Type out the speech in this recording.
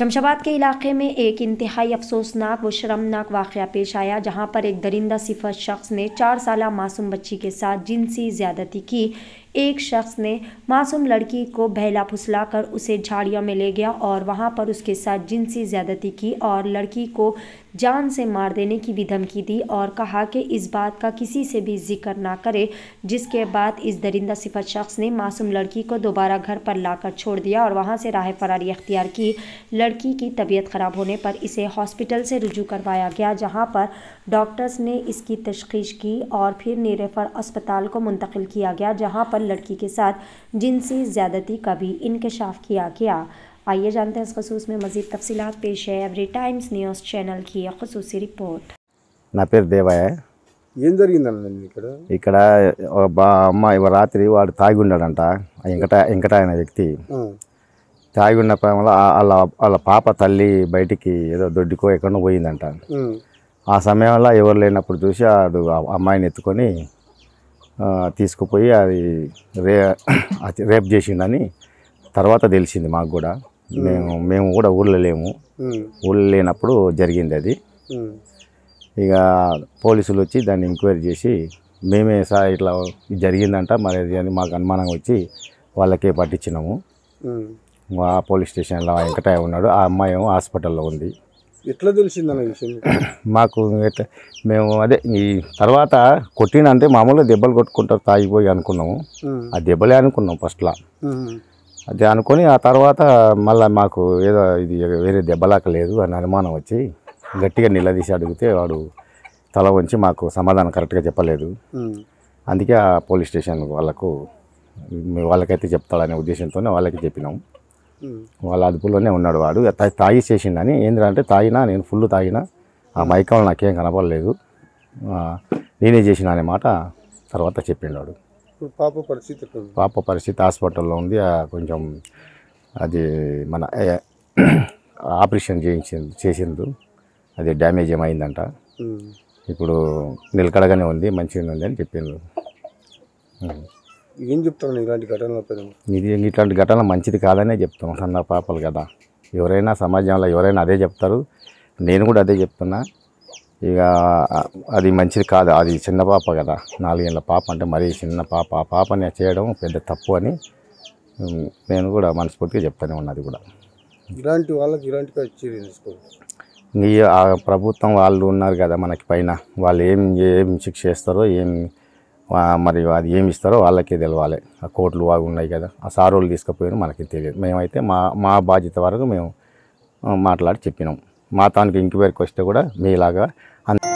शमशाबाद के इलाके में एक इंतहाई अफसोसनाक व शर्मनाक वाक़ पेश आया जहां पर एक दरिंदा सिफत शख्स ने चार साल मासूम बच्ची के साथ जिनसी ज़्यादती की एक शख्स ने मासूम लड़की को बहला फुसला कर उसे झाड़ियों में ले गया और वहाँ पर उसके साथ जिनसी ज़्यादती की और लड़की को जान से मार देने की भी धमकी दी और कहा कि इस बात का किसी से भी जिक्र ना करे जिसके बाद इस दरिंदा सिफत शख्स ने मासूम लड़की को दोबारा घर पर लाकर छोड़ दिया और वहाँ से राह फरारी अख्तियार की लड़की की तबीयत ख़राब होने पर इसे हॉस्पिटल से रुजू करवाया गया जहाँ पर डॉक्टर्स ने इसकी तशखीश की और फिर निरेफर अस्पताल को मुंतकिल किया गया जहाँ पर लड़की के साथ जिनसे ज्यादाती का भी انكشاف किया गया आइए जानते हैं इस खصوص में मजीद تفशिलात पेश है एवरी टाइम्स न्यूज़ चैनल की यह खصوصی رپورٹ 나페르 దేవায় ఏం జరిగిందిన్న ఇక్కడ ఇక్కడ బా అమ్మ ఈ రాత్రి వాడు తాగి ఉన్నారంట ఇంకట ఇంకటైన వ్యక్తి తాగి ఉన్నా పల అలా అలా papa తల్లి బైటికి ఏదో దొడ్డికో ఎక్కొని పోయిందంట ఆ సమయాల ఎవرلైనప్పుడు చూసి ఆ అమ్మాయిని ఎత్తుకొని తీసుకుపోయి అది రే రేప్ చేసిండని తర్వాత తెలిసింది మాకు కూడా మేము మేము కూడా ఊళ్ళో లేము ఊళ్ళో లేనప్పుడు జరిగింది అది ఇక పోలీసులు వచ్చి దాన్ని ఎంక్వైరీ చేసి మేమే సార్ ఇట్లా జరిగిందంట మరి అది అని మాకు అనుమానం వచ్చి వాళ్ళకే పట్టించినాము ఆ పోలీస్ స్టేషన్లో వెంకటయ్య ఉన్నాడు ఆ అమ్మాయి హాస్పిటల్లో ఉంది ఎట్లా తెలిసింది అన్న విషయం మాకు మేము అదే ఈ తర్వాత కొట్టినంటే మామూలుగా దెబ్బలు కొట్టుకుంటారు తాగిపోయి అనుకున్నాము ఆ దెబ్బలే అనుకున్నాం ఫస్ట్లో అది అనుకొని ఆ తర్వాత మళ్ళీ మాకు ఏదో ఇది వేరే దెబ్బలాక లేదు అని అనుమానం వచ్చి గట్టిగా నిలదీసి అడిగితే వాడు తల వంచి మాకు సమాధానం కరెక్ట్గా చెప్పలేదు అందుకే ఆ పోలీస్ స్టేషన్ వాళ్ళకు వాళ్ళకైతే చెప్తాడనే ఉద్దేశంతోనే వాళ్ళకి చెప్పినాము వాళ్ళ అదుపులోనే ఉన్నాడు వాడు తాగి చేసిండని ఏంటంటే తాగినా నేను ఫుల్ తాగినా ఆ మైకంలో నాకేం కనపడలేదు నేనే చేసిన అనే మాట తర్వాత చెప్పిండు వాడు పాప పరిస్థితి పాప పరిస్థితి హాస్పిటల్లో ఉంది కొంచెం అది మన ఆపరేషన్ చేయించి చేసిండు అది డ్యామేజ్ ఏమైందంట ఇప్పుడు నిలకడగానే ఉంది మంచిగానే ఉంది అని చెప్పిండు ఏం చెప్తాను ఇలాంటి ఘటనలు ఇది ఇట్లాంటి ఘటన మంచిది కాదనే చెప్తాం సన్న పాపలు కదా ఎవరైనా సమాజంలో ఎవరైనా అదే చెప్తారు నేను కూడా అదే చెప్తున్నా ఇక అది మంచిది కాదు అది చిన్న పాప కదా నాలుగేళ్ళ పాప అంటే మరీ చిన్న పాప ఆ పాపని చేయడం పెద్ద తప్పు అని నేను కూడా మనస్ఫూర్తిగా చెప్తానే ఉన్నది కూడా ఇలాంటి వాళ్ళకి ఇలాంటి ఈ ప్రభుత్వం వాళ్ళు ఉన్నారు కదా మనకి పైన వాళ్ళు ఏం ఏం శిక్ష చేస్తారో ఏం మరి అది ఏమి ఇస్తారో వాళ్ళకే తెలవాలి ఆ కోట్లు అవి ఉన్నాయి కదా ఆ సారోలు తీసుకుపోయారు మనకి తెలియదు మేమైతే మా మా బాధ్యత వరకు మేము మాట్లాడి చెప్పినాం మా తానికి ఇంక్వైరీకి వస్తే కూడా మీలాగా